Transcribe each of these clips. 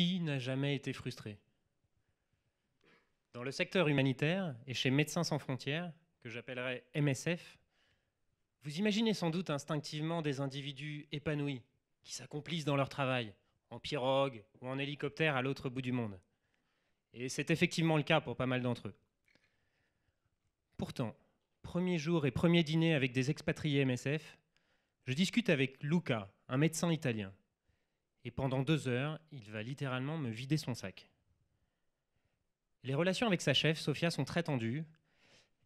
Qui n'a jamais été frustré Dans le secteur humanitaire et chez Médecins sans frontières, que j'appellerais MSF, vous imaginez sans doute instinctivement des individus épanouis qui s'accomplissent dans leur travail, en pirogue ou en hélicoptère à l'autre bout du monde. Et c'est effectivement le cas pour pas mal d'entre eux. Pourtant, premier jour et premier dîner avec des expatriés MSF, je discute avec Luca, un médecin italien et pendant deux heures, il va littéralement me vider son sac. Les relations avec sa chef, Sofia, sont très tendues.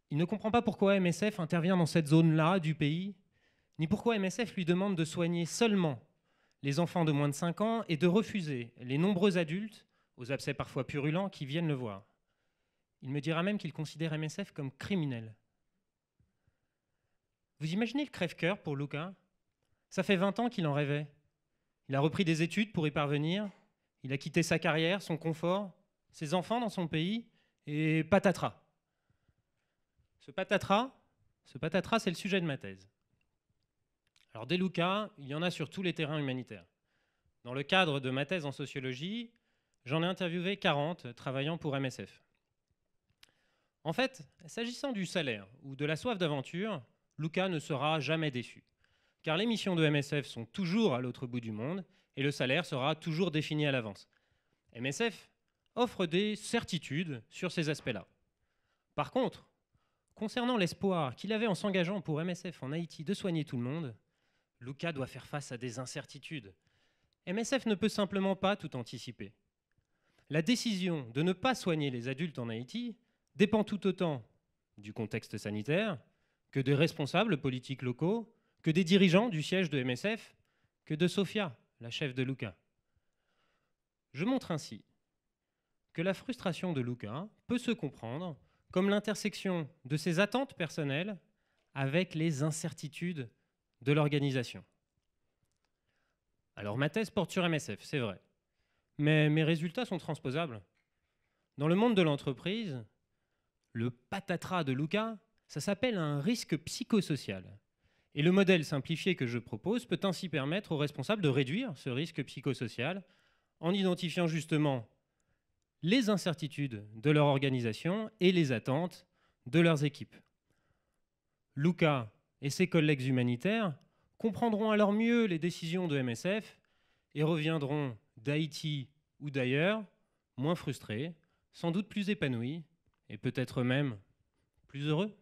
Il ne comprend pas pourquoi MSF intervient dans cette zone-là du pays, ni pourquoi MSF lui demande de soigner seulement les enfants de moins de 5 ans et de refuser les nombreux adultes, aux abcès parfois purulents, qui viennent le voir. Il me dira même qu'il considère MSF comme criminel. Vous imaginez le crève-cœur pour Lucas Ça fait 20 ans qu'il en rêvait. Il a repris des études pour y parvenir. Il a quitté sa carrière, son confort, ses enfants dans son pays, et patatras. Ce patatras, ce patatras, c'est le sujet de ma thèse. Alors des Lucas, il y en a sur tous les terrains humanitaires. Dans le cadre de ma thèse en sociologie, j'en ai interviewé 40 travaillant pour MSF. En fait, s'agissant du salaire ou de la soif d'aventure, Lucas ne sera jamais déçu car les missions de MSF sont toujours à l'autre bout du monde et le salaire sera toujours défini à l'avance. MSF offre des certitudes sur ces aspects-là. Par contre, concernant l'espoir qu'il avait en s'engageant pour MSF en Haïti de soigner tout le monde, Luca doit faire face à des incertitudes. MSF ne peut simplement pas tout anticiper. La décision de ne pas soigner les adultes en Haïti dépend tout autant du contexte sanitaire que des responsables politiques locaux que des dirigeants du siège de MSF, que de Sofia, la chef de Luca. Je montre ainsi que la frustration de Luca peut se comprendre comme l'intersection de ses attentes personnelles avec les incertitudes de l'organisation. Alors ma thèse porte sur MSF, c'est vrai, mais mes résultats sont transposables. Dans le monde de l'entreprise, le patatras de Luca, ça s'appelle un risque psychosocial. Et le modèle simplifié que je propose peut ainsi permettre aux responsables de réduire ce risque psychosocial en identifiant justement les incertitudes de leur organisation et les attentes de leurs équipes. Luca et ses collègues humanitaires comprendront alors mieux les décisions de MSF et reviendront d'Haïti ou d'ailleurs moins frustrés, sans doute plus épanouis et peut-être même plus heureux.